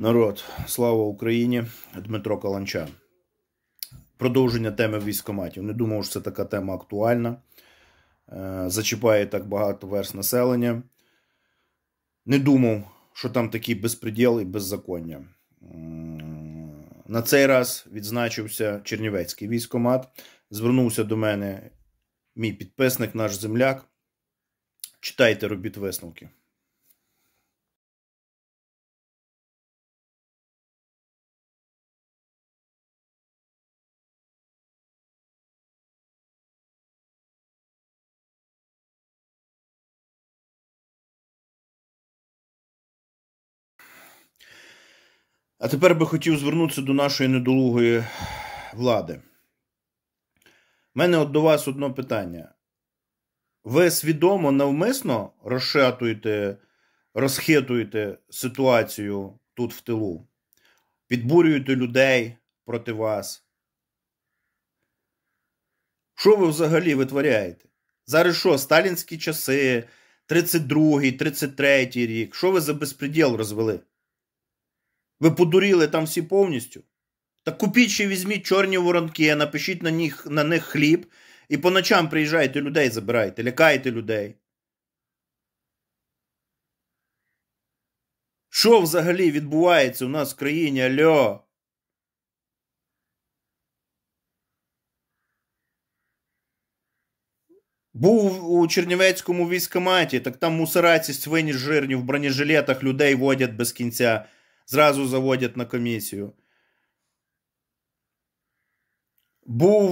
Народ, слава Україні, Дмитро Каланча. Продовження теми військоматів. Не думав, що це така тема актуальна. Е, зачіпає так багато верст населення. Не думав, що там такий безпреділ і беззаконня. На цей раз відзначився Чернівецький військомат. Звернувся до мене мій підписник, наш земляк. Читайте, робіть висновки. А тепер би хотів звернутися до нашої недолугої влади. У мене от до вас одно питання. Ви свідомо навмисно розшатуєте, розхитуєте ситуацію тут в тилу, підбурюєте людей проти вас. Що ви взагалі витворяєте? Зараз що? Сталінські часи, 32-й, 33-й рік. Що ви за безпреділ розвели? Ви подуріли там всі повністю? Так купіть чи візьміть чорні воронки, напишіть на них на них хліб і по ночам приїжджайте людей, забирайте, лякайте людей. Що взагалі відбувається у нас в країні? Альо? Був у Чернівецькому військоматі, так там мусираці свині жирні в бронежилетах людей водять без кінця зразу заводять на комісію. Був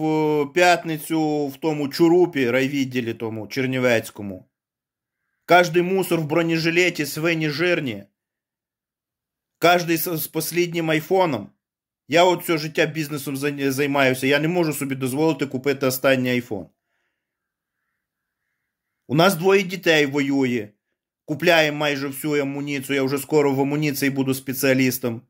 в п'ятницю в тому чурупі райвідділі тому Чернівецькому. Кожний мусор в бронежилеті свині жирні. Кожний з посліднім айфоном. Я от все життя бізнесом займаюся. Я не можу собі дозволити купити останній айфон. У нас двоє дітей воює. Купляємо майже всю амуніцію. Я вже скоро в амуніції буду спеціалістом.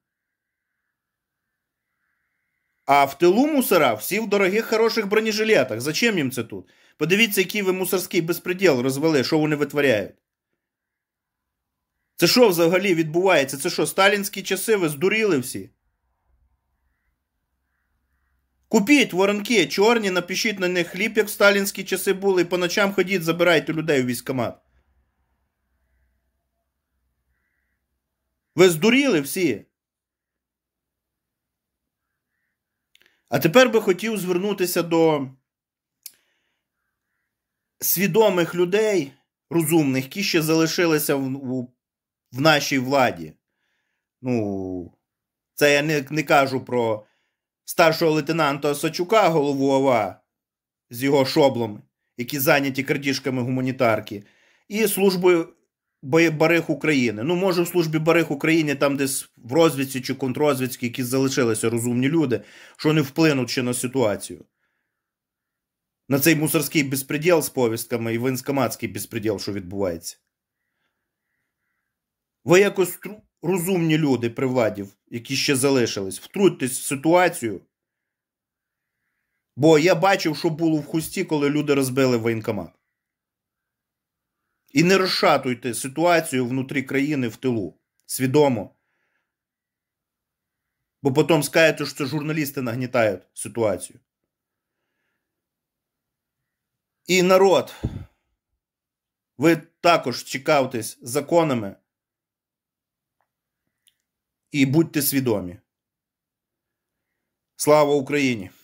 А в тилу мусора всі в дорогих хороших бронежилетах. Зачем їм це тут? Подивіться, який ви мусорський безпреділ розвели, що вони витворяють. Це що взагалі відбувається? Це що, сталінські часи ви здуріли всі? Купіть воронки чорні, напишіть на них хліб, як в сталінські часи були, і по ночам ходіть, забирайте людей у військомат. Ви здуріли всі. А тепер би хотів звернутися до свідомих людей, розумних, які ще залишилися в, в, в нашій владі. Ну, це я не, не кажу про старшого лейтенанта Сачука, голову ОВА з його шоблом, які зайняті крадіжками гуманітарки, і службою барих України. Ну, може, в службі барих України, там десь в розвідці чи контррозвідці якісь залишилися розумні люди, що не вплинуть ще на ситуацію. На цей мусорський безпреділ з повістками і воєнськоматський безпреділ, що відбувається. Ви якось розумні люди при владі, які ще залишились, втрутьтесь в ситуацію. Бо я бачив, що було в хусті, коли люди розбили воєнкомат. І не розшатуйте ситуацію внутрі країни в тилу. Свідомо. Бо потім скажете, що це журналісти нагнітають ситуацію. І народ, ви також цікавтесь законами і будьте свідомі. Слава Україні!